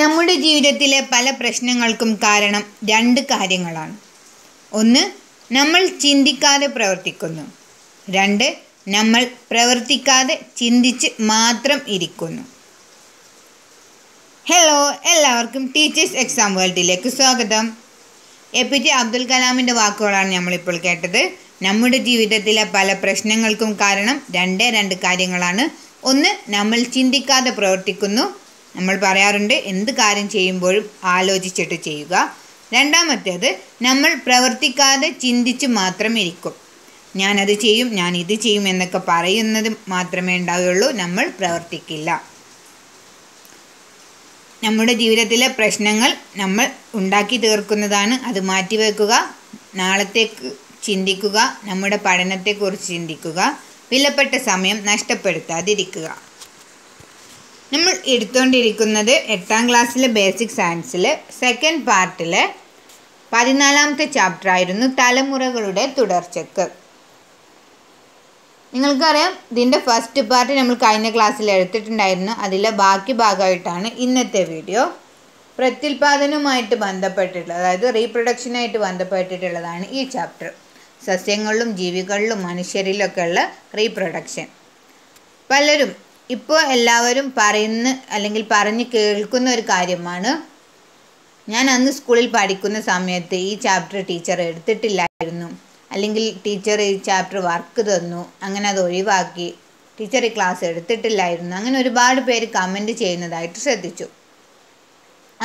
നമ്മുടെ ജീവിതത്തിലെ പല പ്രശ്നങ്ങൾക്കും കാരണം രണ്ട് കാര്യങ്ങളാണ് ഒന്ന് നമ്മൾ ചിന്തിക്കാതെ പ്രവർത്തിക്കുന്നു രണ്ട് നമ്മൾ പ്രവർത്തിക്കാതെ ചിന്തിച്ച് മാത്രം ഇരിക്കുന്നു ഹലോ എല്ലാവർക്കും ടീച്ചേഴ്സ് എക്സാം വേൾഡിലേക്ക് സ്വാഗതം എ പി ജെ അബ്ദുൽ കലാമിൻ്റെ വാക്കുകളാണ് നമ്മളിപ്പോൾ കേട്ടത് നമ്മുടെ ജീവിതത്തിലെ പല പ്രശ്നങ്ങൾക്കും കാരണം രണ്ടേ രണ്ട് കാര്യങ്ങളാണ് ഒന്ന് നമ്മൾ ചിന്തിക്കാതെ പ്രവർത്തിക്കുന്നു നമ്മൾ പറയാറുണ്ട് എന്ത് കാര്യം ചെയ്യുമ്പോഴും ആലോചിച്ചിട്ട് ചെയ്യുക രണ്ടാമത്തേത് നമ്മൾ പ്രവർത്തിക്കാതെ ചിന്തിച്ച് മാത്രം ഇരിക്കും ഞാനത് ചെയ്യും ഞാൻ ഇത് ചെയ്യും എന്നൊക്കെ പറയുന്നത് മാത്രമേ ഉണ്ടാവുകയുള്ളൂ നമ്മൾ പ്രവർത്തിക്കില്ല നമ്മുടെ ജീവിതത്തിലെ പ്രശ്നങ്ങൾ നമ്മൾ ഉണ്ടാക്കി തീർക്കുന്നതാണ് അത് മാറ്റിവെക്കുക നാളത്തേക്ക് ചിന്തിക്കുക നമ്മുടെ പഠനത്തെക്കുറിച്ച് ചിന്തിക്കുക വിലപ്പെട്ട സമയം നഷ്ടപ്പെടുത്താതിരിക്കുക നമ്മൾ എടുത്തുകൊണ്ടിരിക്കുന്നത് എട്ടാം ക്ലാസ്സിലെ ബേസിക് സയൻസിൽ സെക്കൻഡ് പാർട്ടിൽ പതിനാലാമത്തെ ചാപ്റ്റർ ആയിരുന്നു തലമുറകളുടെ തുടർച്ചക്ക് നിങ്ങൾക്കറിയാം ഇതിൻ്റെ ഫസ്റ്റ് പാർട്ട് നമ്മൾ കഴിഞ്ഞ ക്ലാസ്സിൽ എടുത്തിട്ടുണ്ടായിരുന്നു അതിലെ ബാക്കി ഭാഗമായിട്ടാണ് ഇന്നത്തെ വീഡിയോ പ്രത്യുൽപാദനവുമായിട്ട് ബന്ധപ്പെട്ടിട്ടുള്ള അതായത് റീപ്രൊഡക്ഷനായിട്ട് ബന്ധപ്പെട്ടിട്ടുള്ളതാണ് ഈ ചാപ്റ്റർ സസ്യങ്ങളിലും ജീവികളിലും മനുഷ്യരിലൊക്കെയുള്ള റീപ്രൊഡക്ഷൻ പലരും ഇപ്പോൾ എല്ലാവരും പറയുന്ന അല്ലെങ്കിൽ പറഞ്ഞ് കേൾക്കുന്ന ഒരു കാര്യമാണ് ഞാൻ അന്ന് സ്കൂളിൽ പഠിക്കുന്ന സമയത്ത് ഈ ചാപ്റ്റർ ടീച്ചർ എടുത്തിട്ടില്ലായിരുന്നു അല്ലെങ്കിൽ ടീച്ചർ ഈ ചാപ്റ്റർ വർക്ക് തന്നു അങ്ങനെ അത് ഒഴിവാക്കി ടീച്ചർ ഈ ക്ലാസ് എടുത്തിട്ടില്ലായിരുന്നു അങ്ങനെ ഒരുപാട് പേര് കമൻറ്റ് ചെയ്യുന്നതായിട്ട് ശ്രദ്ധിച്ചു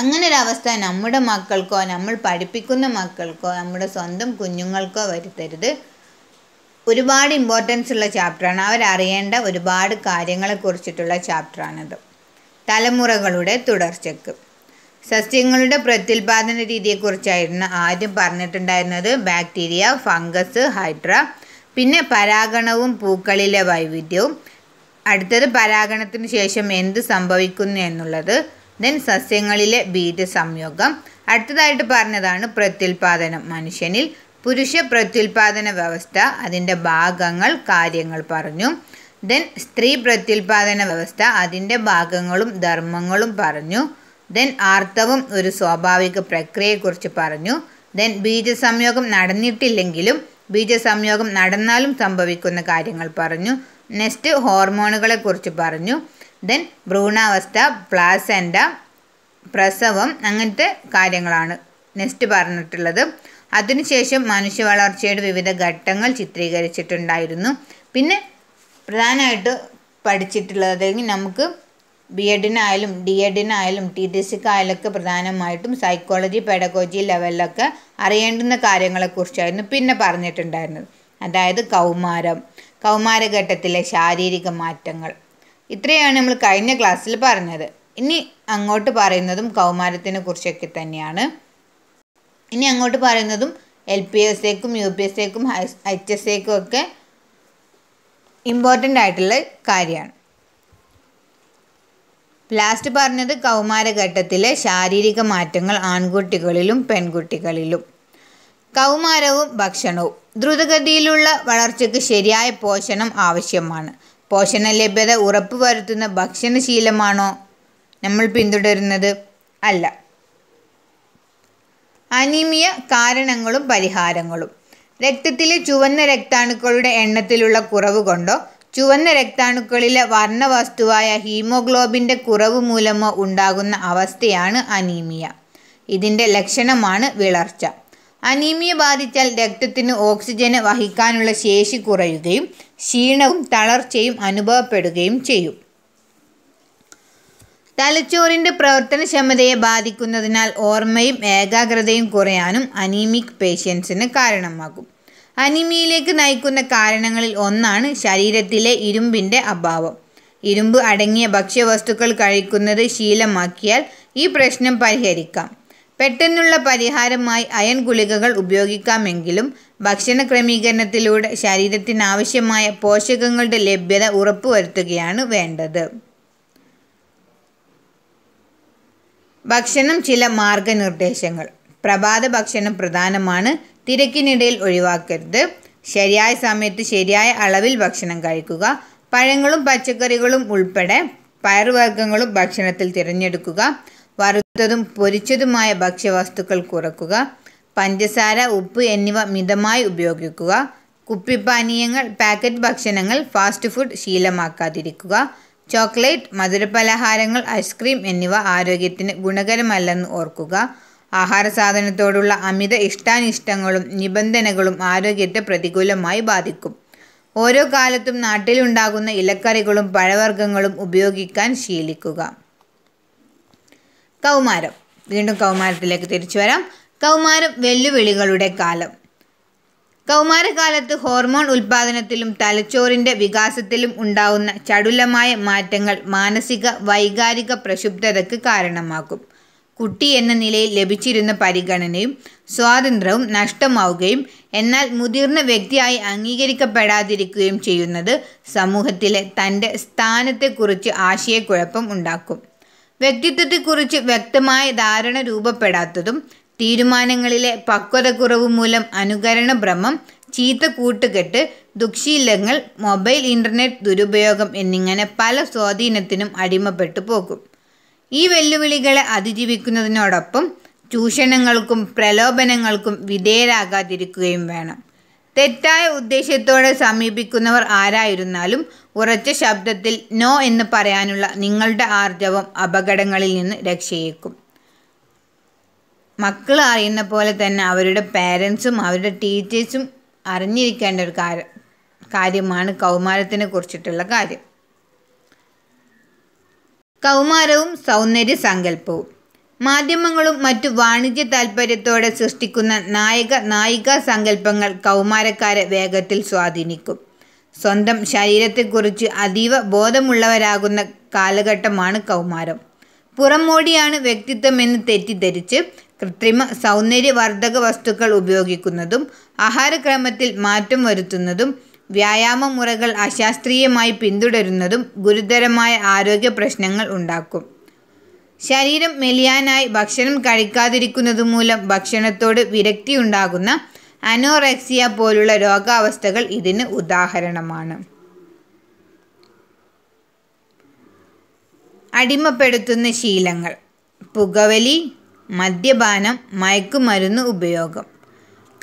അങ്ങനെ ഒരു അവസ്ഥ നമ്മുടെ മക്കൾക്കോ നമ്മൾ പഠിപ്പിക്കുന്ന മക്കൾക്കോ നമ്മുടെ സ്വന്തം കുഞ്ഞുങ്ങൾക്കോ വരുത്തരുത് ഒരുപാട് ഇമ്പോർട്ടൻസ് ഉള്ള ചാപ്റ്ററാണ് അവരറിയേണ്ട ഒരുപാട് കാര്യങ്ങളെ കുറിച്ചിട്ടുള്ള ചാപ്റ്ററാണിത് തലമുറകളുടെ തുടർച്ചയ്ക്ക് സസ്യങ്ങളുടെ പ്രത്യുൽപാദന രീതിയെക്കുറിച്ചായിരുന്നു ആദ്യം പറഞ്ഞിട്ടുണ്ടായിരുന്നത് ബാക്ടീരിയ ഫംഗസ് ഹൈഡ്ര പിന്നെ പരാഗണവും പൂക്കളിലെ വൈവിധ്യവും അടുത്തത് പരാഗണത്തിന് ശേഷം എന്ത് സംഭവിക്കുന്നു എന്നുള്ളത് ദെൻ സസ്യങ്ങളിലെ ബീജ സംയോഗം അടുത്തതായിട്ട് പറഞ്ഞതാണ് പ്രത്യുൽപാദനം മനുഷ്യനിൽ പുരുഷ പ്രത്യുൽപാദന വ്യവസ്ഥ അതിൻ്റെ ഭാഗങ്ങൾ കാര്യങ്ങൾ പറഞ്ഞു ദെൻ സ്ത്രീ പ്രത്യുൽപാദന വ്യവസ്ഥ അതിൻ്റെ ഭാഗങ്ങളും ധർമ്മങ്ങളും പറഞ്ഞു ദെൻ ആർത്തവം ഒരു സ്വാഭാവിക പ്രക്രിയയെക്കുറിച്ച് പറഞ്ഞു ദെൻ ബീജസംയോഗം നടന്നിട്ടില്ലെങ്കിലും ബീജസംയോഗം നടന്നാലും സംഭവിക്കുന്ന കാര്യങ്ങൾ പറഞ്ഞു നെക്സ്റ്റ് ഹോർമോണുകളെക്കുറിച്ച് പറഞ്ഞു ദെൻ ഭ്രൂണാവസ്ഥ പ്ലാസെൻഡ പ്രസവം അങ്ങനത്തെ കാര്യങ്ങളാണ് നെക്സ്റ്റ് പറഞ്ഞിട്ടുള്ളത് അതിനുശേഷം മനുഷ്യ വളർച്ചയുടെ വിവിധ ഘട്ടങ്ങൾ ചിത്രീകരിച്ചിട്ടുണ്ടായിരുന്നു പിന്നെ പ്രധാനമായിട്ട് പഠിച്ചിട്ടുള്ളത് അല്ലെങ്കിൽ നമുക്ക് ബി എഡിനായാലും ഡി എഡിനായാലും ടി ടി സിക്കായാലൊക്കെ പ്രധാനമായിട്ടും സൈക്കോളജി പെഡഗോജി ലെവലിലൊക്കെ അറിയേണ്ടുന്ന കാര്യങ്ങളെക്കുറിച്ചായിരുന്നു പിന്നെ പറഞ്ഞിട്ടുണ്ടായിരുന്നത് അതായത് കൗമാരം കൗമാരഘട്ടത്തിലെ ശാരീരിക മാറ്റങ്ങൾ ഇത്രയാണ് നമ്മൾ കഴിഞ്ഞ ക്ലാസ്സിൽ പറഞ്ഞത് ഇനി അങ്ങോട്ട് പറയുന്നതും കൗമാരത്തിനെ കുറിച്ചൊക്കെ തന്നെയാണ് ഇനി അങ്ങോട്ട് പറയുന്നതും എൽ പി എസ് എക്കും യു പി എസ് എക്കും എച്ച് എസ് എക്കും ഒക്കെ ഇമ്പോർട്ടൻ്റ് ആയിട്ടുള്ള കാര്യമാണ് ലാസ്റ്റ് പറഞ്ഞത് കൗമാരഘട്ടത്തിലെ ശാരീരിക മാറ്റങ്ങൾ ആൺകുട്ടികളിലും പെൺകുട്ടികളിലും കൗമാരവും ഭക്ഷണവും ദ്രുതഗതിയിലുള്ള വളർച്ചയ്ക്ക് ശരിയായ പോഷണം ആവശ്യമാണ് പോഷണ ലഭ്യത ഉറപ്പുവരുത്തുന്ന ഭക്ഷണശീലമാണോ നമ്മൾ പിന്തുടരുന്നത് അല്ല അനീമിയ കാരണങ്ങളും പരിഹാരങ്ങളും രക്തത്തിലെ ചുവന്ന രക്താണുക്കളുടെ എണ്ണത്തിലുള്ള കുറവ് കൊണ്ടോ ചുവന്ന രക്താണുക്കളിലെ വർണ്ണവസ്തുവായ ഹീമോഗ്ലോബിൻ്റെ കുറവ് മൂലമോ ഉണ്ടാകുന്ന അവസ്ഥയാണ് അനീമിയ ഇതിൻ്റെ ലക്ഷണമാണ് വിളർച്ച അനീമിയ ബാധിച്ചാൽ രക്തത്തിന് ഓക്സിജന് വഹിക്കാനുള്ള ശേഷി കുറയുകയും ക്ഷീണവും തളർച്ചയും അനുഭവപ്പെടുകയും ചെയ്യും തലച്ചോറിൻ്റെ പ്രവർത്തനക്ഷമതയെ ബാധിക്കുന്നതിനാൽ ഓർമ്മയും ഏകാഗ്രതയും കുറയാനും അനീമിക് പേഷ്യൻസിന് കാരണമാകും അനിമിയിലേക്ക് നയിക്കുന്ന കാരണങ്ങളിൽ ഒന്നാണ് ശരീരത്തിലെ ഇരുമ്പിൻ്റെ അഭാവം ഇരുമ്പ് അടങ്ങിയ ഭക്ഷ്യവസ്തുക്കൾ കഴിക്കുന്നത് ശീലമാക്കിയാൽ ഈ പ്രശ്നം പരിഹരിക്കാം പെട്ടെന്നുള്ള പരിഹാരമായി അയൺ ഗുളികകൾ ഉപയോഗിക്കാമെങ്കിലും ഭക്ഷണ ക്രമീകരണത്തിലൂടെ ശരീരത്തിനാവശ്യമായ പോഷകങ്ങളുടെ ലഭ്യത ഉറപ്പുവരുത്തുകയാണ് വേണ്ടത് ഭക്ഷണം ചില മാർഗനിർദ്ദേശങ്ങൾ പ്രഭാത ഭക്ഷണം പ്രധാനമാണ് തിരക്കിനിടയിൽ ഒഴിവാക്കരുത് ശരിയായ സമയത്ത് ശരിയായ അളവിൽ ഭക്ഷണം കഴിക്കുക പഴങ്ങളും പച്ചക്കറികളും ഉൾപ്പെടെ പയറുവർഗ്ഗങ്ങളും ഭക്ഷണത്തിൽ തിരഞ്ഞെടുക്കുക വറുത്തതും പൊരിച്ചതുമായ ഭക്ഷ്യവസ്തുക്കൾ കുറക്കുക പഞ്ചസാര ഉപ്പ് എന്നിവ മിതമായി ഉപയോഗിക്കുക കുപ്പിപ്പാനീയങ്ങൾ പാക്കറ്റ് ഭക്ഷണങ്ങൾ ഫാസ്റ്റ് ഫുഡ് ശീലമാക്കാതിരിക്കുക ചോക്ലേറ്റ് മധുരപലഹാരങ്ങൾ ഐസ്ക്രീം എന്നിവ ആരോഗ്യത്തിന് ഗുണകരമല്ലെന്ന് ഓർക്കുക ആഹാര സാധനത്തോടുള്ള അമിത ഇഷ്ടാനിഷ്ടങ്ങളും നിബന്ധനകളും ആരോഗ്യത്തെ പ്രതികൂലമായി ബാധിക്കും ഓരോ കാലത്തും നാട്ടിലുണ്ടാകുന്ന ഇലക്കറികളും പഴവർഗ്ഗങ്ങളും ഉപയോഗിക്കാൻ ശീലിക്കുക കൗമാരം വീണ്ടും കൗമാരത്തിലേക്ക് തിരിച്ചു വരാം കൗമാരം വെല്ലുവിളികളുടെ കാലം കൗമാരകാലത്ത് ഹോർമോൺ ഉൽപാദനത്തിലും തലച്ചോറിൻ്റെ വികാസത്തിലും ഉണ്ടാവുന്ന ചടുലമായ മാറ്റങ്ങൾ മാനസിക വൈകാരിക പ്രക്ഷുബ്ധതയ്ക്ക് കാരണമാകും കുട്ടി എന്ന നിലയിൽ ലഭിച്ചിരുന്ന പരിഗണനയും സ്വാതന്ത്ര്യവും നഷ്ടമാവുകയും എന്നാൽ മുതിർന്ന വ്യക്തിയായി അംഗീകരിക്കപ്പെടാതിരിക്കുകയും ചെയ്യുന്നത് സമൂഹത്തിലെ തൻ്റെ സ്ഥാനത്തെക്കുറിച്ച് ആശയക്കുഴപ്പം ഉണ്ടാക്കും വ്യക്തിത്വത്തെക്കുറിച്ച് വ്യക്തമായ ധാരണ രൂപപ്പെടാത്തതും തീരുമാനങ്ങളിലെ പക്വതക്കുറവ് മൂലം അനുകരണ ഭ്രമം ചീത്ത കൂട്ടുകെട്ട് ദുഃശീലങ്ങൾ മൊബൈൽ ഇൻ്റർനെറ്റ് ദുരുപയോഗം എന്നിങ്ങനെ പല സ്വാധീനത്തിനും അടിമപ്പെട്ടു പോകും ഈ വെല്ലുവിളികളെ അതിജീവിക്കുന്നതിനോടൊപ്പം ചൂഷണങ്ങൾക്കും പ്രലോഭനങ്ങൾക്കും വിധേയരാകാതിരിക്കുകയും വേണം തെറ്റായ ഉദ്ദേശ്യത്തോടെ സമീപിക്കുന്നവർ ആരായിരുന്നാലും ഉറച്ച ശബ്ദത്തിൽ നോ എന്ന് പറയാനുള്ള നിങ്ങളുടെ ആർജവം അപകടങ്ങളിൽ നിന്ന് രക്ഷയേക്കും മക്കൾ അറിയുന്ന പോലെ തന്നെ അവരുടെ പേരൻസും അവരുടെ ടീച്ചേഴ്സും അറിഞ്ഞിരിക്കേണ്ട ഒരു കാര്യം കാര്യമാണ് കൗമാരത്തിനെ കുറിച്ചിട്ടുള്ള കാര്യം കൗമാരവും സൗന്ദര്യ സങ്കല്പവും മാധ്യമങ്ങളും മറ്റു വാണിജ്യ താൽപ്പര്യത്തോടെ സൃഷ്ടിക്കുന്ന നായക നായിക സങ്കല്പങ്ങൾ കൗമാരക്കാരെ വേഗത്തിൽ സ്വാധീനിക്കും സ്വന്തം ശരീരത്തെക്കുറിച്ച് അതീവ ബോധമുള്ളവരാകുന്ന കാലഘട്ടമാണ് കൗമാരം പുറംമോടിയാണ് വ്യക്തിത്വമെന്ന് തെറ്റിദ്ധരിച്ച് കൃത്രിമ സൗന്ദര്യവർദ്ധക വസ്തുക്കൾ ഉപയോഗിക്കുന്നതും ആഹാരക്രമത്തിൽ മാറ്റം വരുത്തുന്നതും വ്യായാമ മുറകൾ അശാസ്ത്രീയമായി പിന്തുടരുന്നതും ഗുരുതരമായ ആരോഗ്യ പ്രശ്നങ്ങൾ ഉണ്ടാക്കും ശരീരം മെലിയാനായി ഭക്ഷണം കഴിക്കാതിരിക്കുന്നത് മൂലം ഭക്ഷണത്തോട് വിരക്തി ഉണ്ടാകുന്ന അനോറെക്സിയ പോലുള്ള രോഗാവസ്ഥകൾ ഇതിന് ഉദാഹരണമാണ് അടിമപ്പെടുത്തുന്ന ശീലങ്ങൾ പുകവലി മദ്യപാനം മയക്കുമരുന്ന് ഉപയോഗം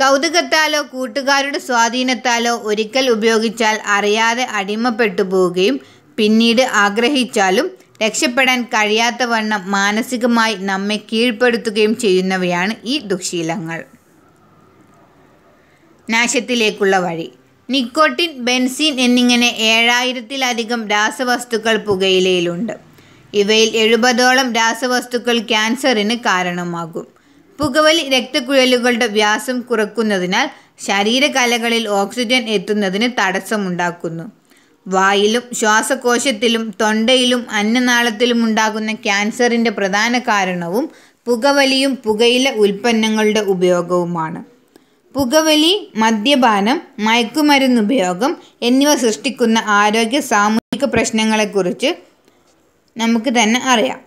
കൗതുകത്താലോ കൂട്ടുകാരുടെ സ്വാധീനത്താലോ ഒരിക്കൽ ഉപയോഗിച്ചാൽ അറിയാതെ അടിമപ്പെട്ടു പോവുകയും പിന്നീട് ആഗ്രഹിച്ചാലും രക്ഷപ്പെടാൻ കഴിയാത്ത വണ്ണം മാനസികമായി നമ്മെ കീഴ്പ്പെടുത്തുകയും ചെയ്യുന്നവയാണ് ഈ ദുഃശീലങ്ങൾ നാശത്തിലേക്കുള്ള വഴി നിക്കോട്ടിൻ ബെൻസിൻ എന്നിങ്ങനെ ഏഴായിരത്തിലധികം രാസവസ്തുക്കൾ പുകയിലയിലുണ്ട് ഇവയിൽ എഴുപതോളം രാസവസ്തുക്കൾ ക്യാൻസറിന് കാരണമാകും പുകവലി രക്തക്കുഴലുകളുടെ വ്യാസം കുറക്കുന്നതിനാൽ ശരീരകലകളിൽ ഓക്സിജൻ എത്തുന്നതിന് തടസ്സമുണ്ടാക്കുന്നു വായിലും ശ്വാസകോശത്തിലും തൊണ്ടയിലും അന്നനാളത്തിലും ഉണ്ടാകുന്ന ക്യാൻസറിൻ്റെ പ്രധാന കാരണവും പുകവലിയും പുകയില ഉൽപ്പന്നങ്ങളുടെ ഉപയോഗവുമാണ് പുകവലി മദ്യപാനം മയക്കുമരുന്ന് ഉപയോഗം എന്നിവ സൃഷ്ടിക്കുന്ന ആരോഗ്യ സാമൂഹിക പ്രശ്നങ്ങളെക്കുറിച്ച് നമുക്ക് തന്നെ അറിയാം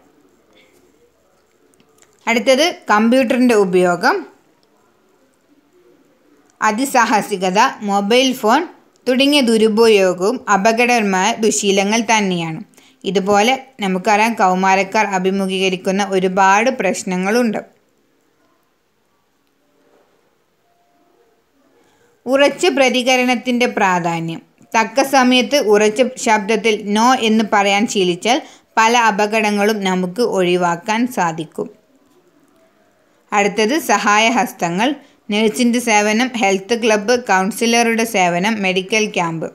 അടുത്തത് കമ്പ്യൂട്ടറിൻ്റെ ഉപയോഗം അതിസാഹസികത മൊബൈൽ ഫോൺ തുടങ്ങിയ ദുരുപയോഗവും അപകടകരമായ ദുശീലങ്ങൾ തന്നെയാണ് ഇതുപോലെ നമുക്കറിയാം കൗമാരക്കാർ അഭിമുഖീകരിക്കുന്ന ഒരുപാട് പ്രശ്നങ്ങളുണ്ട് ഉറച്ച പ്രതികരണത്തിൻ്റെ പ്രാധാന്യം തക്ക സമയത്ത് ഉറച്ച ശബ്ദത്തിൽ നോ എന്ന് പറയാൻ ശീലിച്ചാൽ പല അപകടങ്ങളും നമുക്ക് ഒഴിവാക്കാൻ സാധിക്കും അടുത്തത് സഹായഹസ്തങ്ങൾ നഴ്സിൻ്റെ സേവനം ഹെൽത്ത് ക്ലബ്ബ് കൗൺസിലറുടെ സേവനം മെഡിക്കൽ ക്യാമ്പ്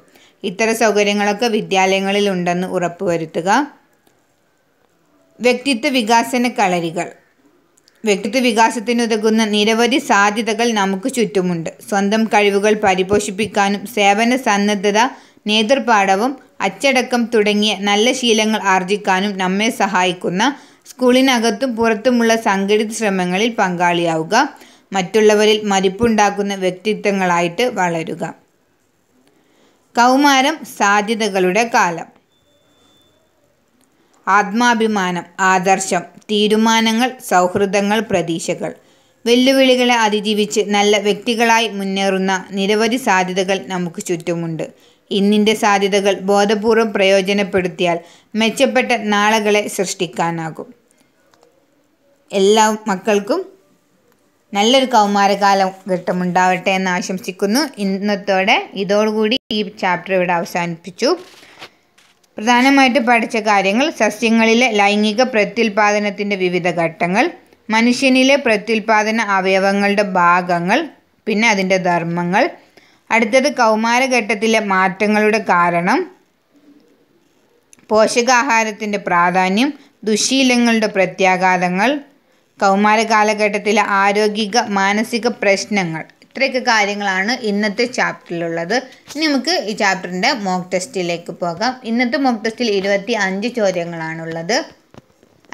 ഇത്തരം സൗകര്യങ്ങളൊക്കെ വിദ്യാലയങ്ങളിൽ ഉണ്ടെന്ന് ഉറപ്പുവരുത്തുക വ്യക്തിത്വ വികാസന കളരികൾ വ്യക്തിത്വ വികാസത്തിനുതകുന്ന നിരവധി സാധ്യതകൾ നമുക്ക് ചുറ്റുമുണ്ട് സ്വന്തം കഴിവുകൾ പരിപോഷിപ്പിക്കാനും സേവന സന്നദ്ധത നേതൃപാഠവും അച്ചടക്കം തുടങ്ങിയ നല്ല ശീലങ്ങൾ ആർജിക്കാനും നമ്മെ സഹായിക്കുന്ന സ്കൂളിനകത്തും പുറത്തുമുള്ള സംഘടിത ശ്രമങ്ങളിൽ പങ്കാളിയാവുക മറ്റുള്ളവരിൽ മരിപ്പുണ്ടാക്കുന്ന വ്യക്തിത്വങ്ങളായിട്ട് വളരുക കൗമാരം സാധ്യതകളുടെ കാലം ആത്മാഭിമാനം ആദർശം തീരുമാനങ്ങൾ സൗഹൃദങ്ങൾ പ്രതീക്ഷകൾ വെല്ലുവിളികളെ അതിജീവിച്ച് നല്ല വ്യക്തികളായി മുന്നേറുന്ന നിരവധി സാധ്യതകൾ നമുക്ക് ചുറ്റുമുണ്ട് ഇന്നിൻ്റെ സാധ്യതകൾ ബോധപൂർവം പ്രയോജനപ്പെടുത്തിയാൽ മെച്ചപ്പെട്ട നാളുകളെ സൃഷ്ടിക്കാനാകും എല്ലാ മക്കൾക്കും നല്ലൊരു കൗമാരകാലം ഘട്ടമുണ്ടാവട്ടെ എന്ന് ആശംസിക്കുന്നു ഇന്നത്തോടെ ഇതോടുകൂടി ഈ ചാപ്റ്റർ ഇവിടെ അവസാനിപ്പിച്ചു പ്രധാനമായിട്ട് പഠിച്ച കാര്യങ്ങൾ സസ്യങ്ങളിലെ ലൈംഗിക പ്രത്യുൽപാദനത്തിൻ്റെ വിവിധ ഘട്ടങ്ങൾ മനുഷ്യനിലെ പ്രത്യുൽപാദന അവയവങ്ങളുടെ ഭാഗങ്ങൾ പിന്നെ അതിൻ്റെ ധർമ്മങ്ങൾ അടുത്തത് കൗമാരഘട്ടത്തിലെ മാറ്റങ്ങളുടെ കാരണം പോഷകാഹാരത്തിൻ്റെ പ്രാധാന്യം ദുശീലങ്ങളുടെ പ്രത്യാഘാതങ്ങൾ കൗമാര കാലഘട്ടത്തിലെ ആരോഗ്യിക മാനസിക പ്രശ്നങ്ങൾ ഇത്രയൊക്കെ കാര്യങ്ങളാണ് ഇന്നത്തെ ചാപ്റ്ററിലുള്ളത് ഇനി നമുക്ക് ഈ ചാപ്റ്ററിൻ്റെ മോക്ക് ടെസ്റ്റിലേക്ക് പോകാം ഇന്നത്തെ മോക്ക് ടെസ്റ്റിൽ ഇരുപത്തി അഞ്ച് ചോദ്യങ്ങളാണുള്ളത്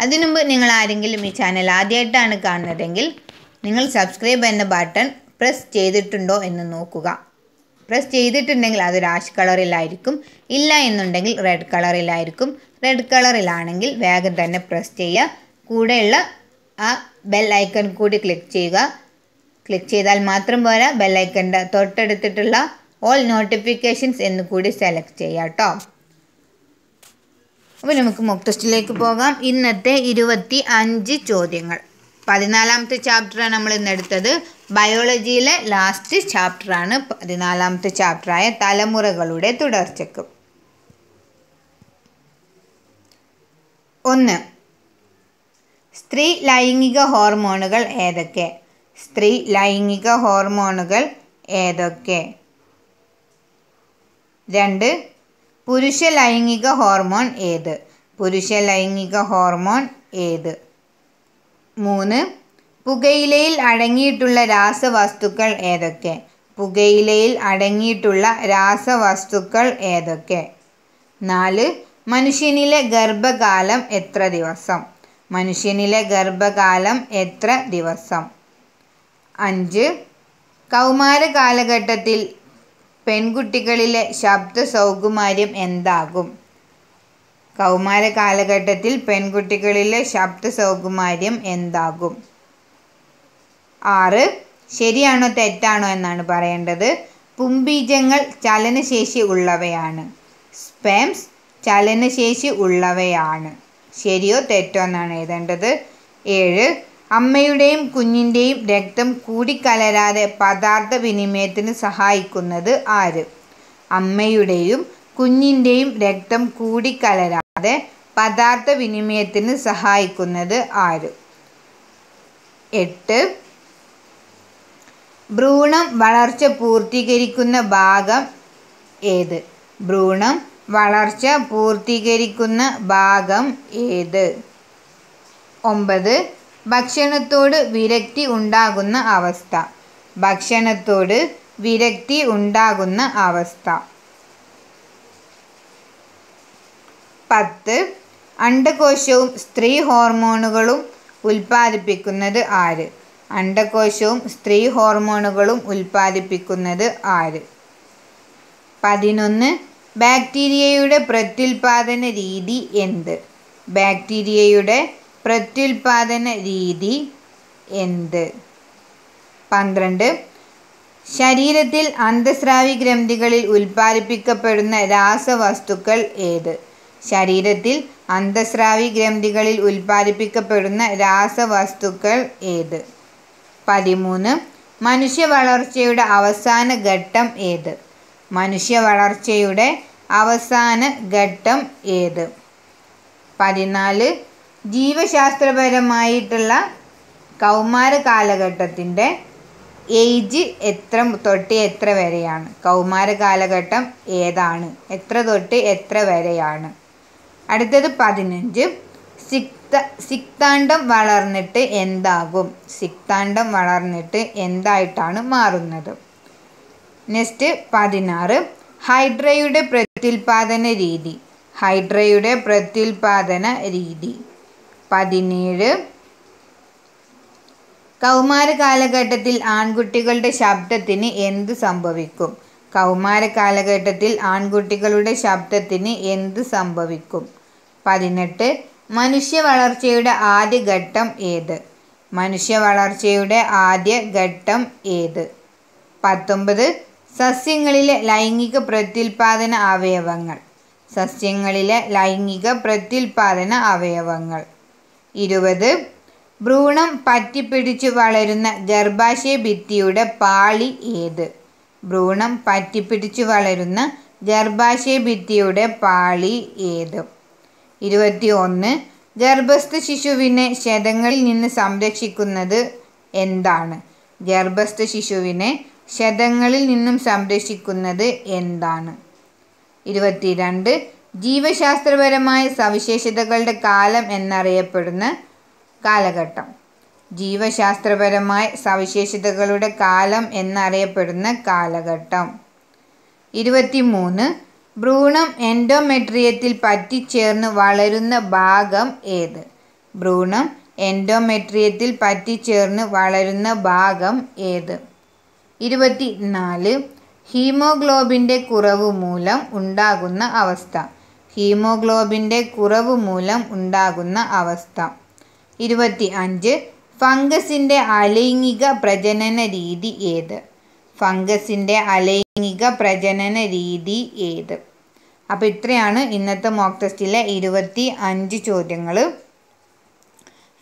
അതിനുമുമ്പ് നിങ്ങൾ ആരെങ്കിലും ഈ ചാനൽ ആദ്യമായിട്ടാണ് കാണുന്നതെങ്കിൽ നിങ്ങൾ സബ്സ്ക്രൈബ് എന്ന ബട്ടൺ പ്രസ് ചെയ്തിട്ടുണ്ടോ എന്ന് നോക്കുക പ്രസ് ചെയ്തിട്ടുണ്ടെങ്കിൽ അത് രാഷ് കളറിലായിരിക്കും ഇല്ല എന്നുണ്ടെങ്കിൽ റെഡ് കളറിലായിരിക്കും റെഡ് കളറിലാണെങ്കിൽ വേഗം തന്നെ പ്രസ് ചെയ്യുക കൂടെയുള്ള ആ ബെൽ ഐക്കൺ കൂടി ക്ലിക്ക് ചെയ്യുക ക്ലിക്ക് ചെയ്താൽ മാത്രം പോരാ ബെൽ ഐക്കൻ്റെ തൊട്ടടുത്തിട്ടുള്ള ഓൾ നോട്ടിഫിക്കേഷൻസ് എന്ന് കൂടി സെലക്ട് ചെയ്യുക കേട്ടോ അപ്പോൾ നമുക്ക് മോക്ക് ടെസ്റ്റിലേക്ക് പോകാം ഇന്നത്തെ ഇരുപത്തി അഞ്ച് ചോദ്യങ്ങൾ പതിനാലാമത്തെ ചാപ്റ്ററാണ് നമ്മൾ ഇന്ന് എടുത്തത് ബയോളജിയിലെ ലാസ്റ്റ് ചാപ്റ്ററാണ് പതിനാലാമത്തെ ചാപ്റ്ററായ തലമുറകളുടെ തുടർച്ചക്ക് ഒന്ന് സ്ത്രീ ലൈംഗിക ഹോർമോണുകൾ ഏതൊക്കെ സ്ത്രീ ലൈംഗിക ഹോർമോണുകൾ ഏതൊക്കെ രണ്ട് പുരുഷ ലൈംഗിക ഹോർമോൺ ഏത് പുരുഷ ലൈംഗിക ഹോർമോൺ ഏത് മൂന്ന് പുകയിലയിൽ അടങ്ങിയിട്ടുള്ള രാസവസ്തുക്കൾ ഏതൊക്കെ പുകയിലയിൽ അടങ്ങിയിട്ടുള്ള രാസവസ്തുക്കൾ ഏതൊക്കെ നാല് മനുഷ്യനിലെ ഗർഭകാലം എത്ര ദിവസം മനുഷ്യനിലെ ഗർഭകാലം എത്ര ദിവസം അഞ്ച് കൗമാര കാലഘട്ടത്തിൽ പെൺകുട്ടികളിലെ ശബ്ദ സൗകുമാര്യം എന്താകും കൗമാര കാലഘട്ടത്തിൽ പെൺകുട്ടികളിലെ ശബ്ദ സൗകുമാര്യം എന്താകും ആറ് ശരിയാണോ തെറ്റാണോ എന്നാണ് പറയേണ്ടത് പുംബീജങ്ങൾ ചലനശേഷി ഉള്ളവയാണ് സ്പെംസ് ചലനശേഷി ഉള്ളവയാണ് ശരിയോ തെറ്റോ എന്നാണ് എഴുതേണ്ടത് ഏഴ് അമ്മയുടെയും കുഞ്ഞിൻ്റെയും രക്തം കൂടിക്കലരാതെ പദാർത്ഥ വിനിമയത്തിന് സഹായിക്കുന്നത് ആര് അമ്മയുടെയും കുഞ്ഞിൻ്റെയും രക്തം കൂടിക്കലരാ കൂടാതെ പദാർത്ഥ വിനിമയത്തിന് സഹായിക്കുന്നത് ആര് എട്ട് ഭ്രൂണം വളർച്ച പൂർത്തീകരിക്കുന്ന ഭാഗം ഏത് ഭ്രൂണം വളർച്ച പൂർത്തീകരിക്കുന്ന ഭാഗം ഏത് ഒമ്പത് ഭക്ഷണത്തോട് വിരക്തി ഉണ്ടാകുന്ന അവസ്ഥ ഭക്ഷണത്തോട് വിരക്തി ഉണ്ടാകുന്ന അവസ്ഥ പത്ത് അണ്ഡകോശവും സ്ത്രീ ഹോർമോണുകളും ഉൽപ്പാദിപ്പിക്കുന്നത് ആര് അണ്ഡകോശവും സ്ത്രീ ഹോർമോണുകളും ഉൽപ്പാദിപ്പിക്കുന്നത് ആര് പതിനൊന്ന് ബാക്ടീരിയയുടെ പ്രത്യുൽപാദന രീതി എന്ത് ബാക്ടീരിയയുടെ പ്രത്യുൽപാദന രീതി എന്ത് പന്ത്രണ്ട് ശരീരത്തിൽ അന്തസ്രാവി ഗ്രന്ഥികളിൽ ഉൽപ്പാദിപ്പിക്കപ്പെടുന്ന രാസവസ്തുക്കൾ ഏത് ശരീരത്തിൽ അന്തസ്രാവി ഗ്രന്ഥികളിൽ ഉൽപ്പാദിപ്പിക്കപ്പെടുന്ന രാസവസ്തുക്കൾ ഏത് പതിമൂന്ന് മനുഷ്യ വളർച്ചയുടെ അവസാന ഘട്ടം ഏത് മനുഷ്യ വളർച്ചയുടെ അവസാന ഘട്ടം ഏത് പതിനാല് ജീവശാസ്ത്രപരമായിട്ടുള്ള കൗമാര കാലഘട്ടത്തിൻ്റെ ഏജ് എത്ര തൊട്ട് എത്ര വരെയാണ് കൗമാര കാലഘട്ടം ഏതാണ് എത്ര തൊട്ട് എത്ര വരെയാണ് അടുത്തത് പതിനഞ്ച് സിക്ത സിക്താണ്ടം വളർന്നിട്ട് എന്താകും സിക്താണ്ടം വളർന്നിട്ട് എന്തായിട്ടാണ് മാറുന്നത് നെക്സ്റ്റ് പതിനാറ് ഹൈഡ്രയുടെ പ്രത്യുൽപാദന രീതി ഹൈഡ്രയുടെ പ്രത്യുൽപാദന രീതി പതിനേഴ് കൗമാര കാലഘട്ടത്തിൽ ആൺകുട്ടികളുടെ ശബ്ദത്തിന് എന്ത് സംഭവിക്കും കൗമാര കാലഘട്ടത്തിൽ ആൺകുട്ടികളുടെ ശബ്ദത്തിന് എന്ത് സംഭവിക്കും പതിനെട്ട് മനുഷ്യ വളർച്ചയുടെ ആദ്യ ഘട്ടം ഏത് മനുഷ്യ വളർച്ചയുടെ ആദ്യ ഘട്ടം ഏത് പത്തൊമ്പത് സസ്യങ്ങളിലെ ലൈംഗിക പ്രത്യുൽപാദന അവയവങ്ങൾ സസ്യങ്ങളിലെ ലൈംഗിക പ്രത്യുൽപാദന അവയവങ്ങൾ ഇരുപത് ഭ്രൂണം പറ്റിപ്പിടിച്ചു വളരുന്ന ഗർഭാശയ ഭിത്തിയുടെ പാളി ഏത് ഭ്രൂണം പറ്റിപ്പിടിച്ചു വളരുന്ന ഗർഭാശയ ഭിത്തിയുടെ പാളി ഏത് ഇരുപത്തി ഒന്ന് ഗർഭസ്ഥ ശിശുവിനെ ശതങ്ങളിൽ നിന്ന് സംരക്ഷിക്കുന്നത് എന്താണ് ഗർഭസ്ഥ ശിശുവിനെ ശതങ്ങളിൽ നിന്നും സംരക്ഷിക്കുന്നത് എന്താണ് ഇരുപത്തിരണ്ട് ജീവശാസ്ത്രപരമായ സവിശേഷതകളുടെ കാലം എന്നറിയപ്പെടുന്ന കാലഘട്ടം ജീവശാസ്ത്രപരമായ സവിശേഷതകളുടെ കാലം എന്നറിയപ്പെടുന്ന കാലഘട്ടം ഇരുപത്തിമൂന്ന് ഭ്രൂണം എൻഡോമെട്രിയത്തിൽ പറ്റിച്ചേർന്ന് വളരുന്ന ഭാഗം ഏത് ഭ്രൂണം എൻഡോമെട്രിയത്തിൽ പറ്റിച്ചേർന്ന് വളരുന്ന ഭാഗം ഏത് ഇരുപത്തി നാല് ഹീമോഗ്ലോബിൻ്റെ കുറവ് മൂലം ഉണ്ടാകുന്ന അവസ്ഥ ഹീമോഗ്ലോബിൻ്റെ കുറവ് മൂലം ഉണ്ടാകുന്ന അവസ്ഥ ഇരുപത്തി അഞ്ച് ഫംഗസിൻ്റെ അലൈംഗിക പ്രജനന രീതി ഏത് ഫംഗസിൻ്റെ അലൈംഗിക പ്രജനന രീതി ഏത് അപ്പോൾ ഇത്രയാണ് ഇന്നത്തെ മോക്ക് ടെസ്റ്റിലെ ഇരുപത്തി അഞ്ച് ചോദ്യങ്ങൾ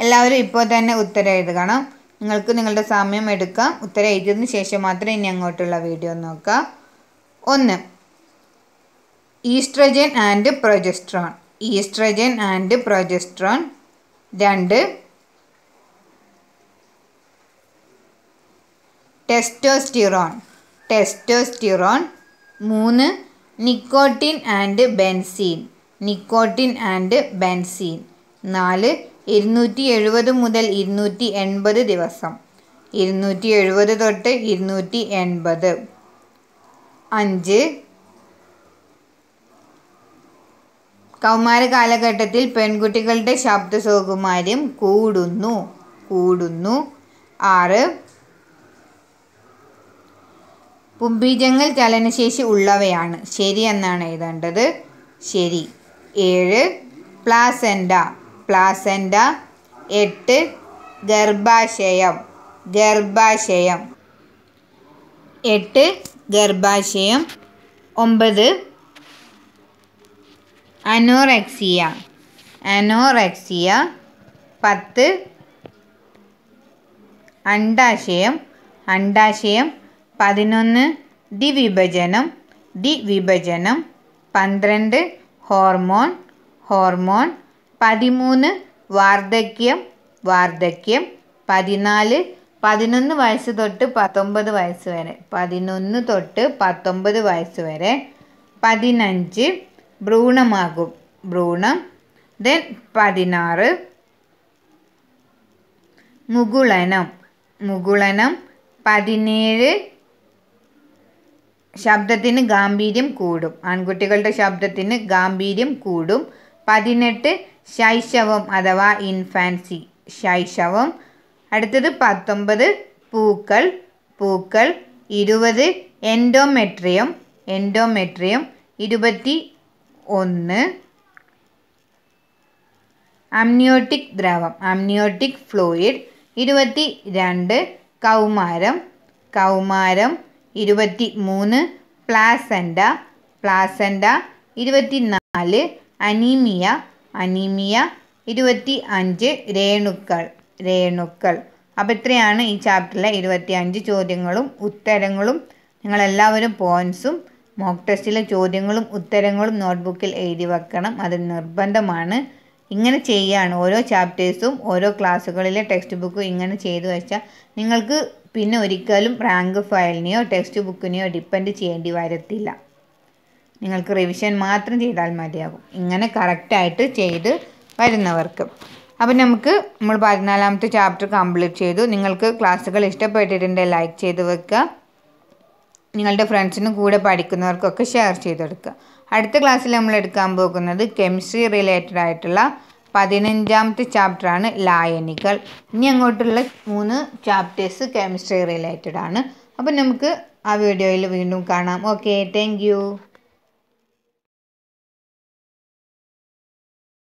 എല്ലാവരും ഇപ്പോൾ തന്നെ ഉത്തരം എഴുതണം നിങ്ങൾക്ക് നിങ്ങളുടെ സമയം എടുക്കാം ഉത്തരം എഴുതിയതിന് ശേഷം മാത്രമേ ഇനി അങ്ങോട്ടുള്ള വീഡിയോ നോക്കാം ഒന്ന് oestrogen and progesterone oestrogen and progesterone രണ്ട് ടെസ്റ്റോസ്റ്റിറോൺ ടെസ്റ്റോസ്റ്റിറോൺ മൂന്ന് nicotine and benzene nicotine and benzene നാല് ഇരുന്നൂറ്റി എഴുപത് മുതൽ ഇരുന്നൂറ്റി എൺപത് ദിവസം ഇരുന്നൂറ്റി എഴുപത് തൊട്ട് ഇരുന്നൂറ്റി എൺപത് അഞ്ച് കൗമാര കാലഘട്ടത്തിൽ പെൺകുട്ടികളുടെ ശബ്ദ സൗകുമാര്യം കൂടുന്നു കൂടുന്നു ആറ് പുംബീജങ്ങൾ ചലനശേഷി ഉള്ളവയാണ് ശരി എന്നാണ് എഴുതേണ്ടത് ശരി ഏഴ് പ്ലാസെൻഡ പ്ലാസെൻഡ എട്ട് ഗർഭാശയം ഗർഭാശയം എട്ട് ഗർഭാശയം ഒമ്പത് അനോറെക്സിയ അനോറെക്സിയ പത്ത് അണ്ടാശയം അണ്ടാശയം പതിനൊന്ന് ദിവിഭജനം ദിവിഭജനം പന്ത്രണ്ട് ഹോർമോൺ ഹോർമോൺ പതിമൂന്ന് വാർദ്ധക്യം വാർദ്ധക്യം പതിനാല് പതിനൊന്ന് വയസ്സ് തൊട്ട് പത്തൊമ്പത് വയസ്സ് വരെ പതിനൊന്ന് തൊട്ട് പത്തൊമ്പത് വയസ്സ് വരെ പതിനഞ്ച് ഭ്രൂണമാകും ഭ്രൂണം ദെൻ പതിനാറ് മുകുളനം മുകുളനം പതിനേഴ് ശബ്ദത്തിന് ഗാംഭീര്യം കൂടും ആൺകുട്ടികളുടെ ശബ്ദത്തിന് ഗാംഭീര്യം കൂടും പതിനെട്ട് ശൈശവം അഥവാ ഇൻഫാൻസി ശൈശവം അടുത്തത് പത്തൊമ്പത് പൂക്കൾ പൂക്കൾ ഇരുപത് എൻഡോമെട്രിയം എൻഡോമെട്രിയം ഇരുപത്തി ഒന്ന് അമ്നിയോട്ടിക് ദ്രവം അമ്നിയോട്ടിക് ഫ്ലൂയിഡ് ഇരുപത്തി രണ്ട് കൗമാരം കൗമാരം ഇരുപത്തി മൂന്ന് പ്ലാസൻഡ പ്ലാസൻഡ ഇരുപത്തിനാല് അനീമിയ അനീമിയ ഇരുപത്തി അഞ്ച് രേണുക്കൾ രേണുക്കൾ അപ്പോൾ ഇത്രയാണ് ഈ ചാപ്റ്ററിലെ ഇരുപത്തി അഞ്ച് ചോദ്യങ്ങളും ഉത്തരങ്ങളും നിങ്ങളെല്ലാവരും പോയിൻസും മോക്ക് ടെസ്റ്റിലെ ചോദ്യങ്ങളും ഉത്തരങ്ങളും നോട്ട്ബുക്കിൽ എഴുതി വെക്കണം അത് നിർബന്ധമാണ് ഇങ്ങനെ ചെയ്യാണ് ഓരോ ചാപ്റ്റേഴ്സും ഓരോ ക്ലാസ്സുകളിലെ ടെക്സ്റ്റ് ബുക്കും ഇങ്ങനെ ചെയ്തു വെച്ചാൽ നിങ്ങൾക്ക് പിന്നെ ഒരിക്കലും റാങ്ക് ഫയലിനെയോ ടെക്സ്റ്റ് ബുക്കിനെയോ ഡിപ്പെൻഡ് ചെയ്യേണ്ടി വരത്തില്ല നിങ്ങൾക്ക് റിവിഷൻ മാത്രം ചെയ്താൽ മതിയാകും ഇങ്ങനെ കറക്റ്റായിട്ട് ചെയ്ത് വരുന്നവർക്ക് അപ്പം നമുക്ക് നമ്മൾ പതിനാലാമത്തെ ചാപ്റ്റർ കംപ്ലീറ്റ് ചെയ്തു നിങ്ങൾക്ക് ക്ലാസ്സുകൾ ഇഷ്ടപ്പെട്ടിട്ടുണ്ട് ലൈക്ക് ചെയ്ത് വെക്കുക നിങ്ങളുടെ ഫ്രണ്ട്സിനും കൂടെ പഠിക്കുന്നവർക്കൊക്കെ ഷെയർ ചെയ്ത് കൊടുക്കുക അടുത്ത ക്ലാസ്സിൽ നമ്മൾ എടുക്കാൻ പോകുന്നത് കെമിസ്ട്രി റിലേറ്റഡ് ആയിട്ടുള്ള പതിനഞ്ചാമത്തെ ചാപ്റ്ററാണ് ലായനികൾ ഇനി അങ്ങോട്ടുള്ള മൂന്ന് ചാപ്റ്റേഴ്സ് കെമിസ്ട്രി റിലേറ്റഡ് ആണ് അപ്പം നമുക്ക് ആ വീഡിയോയിൽ വീണ്ടും കാണാം ഓക്കെ താങ്ക്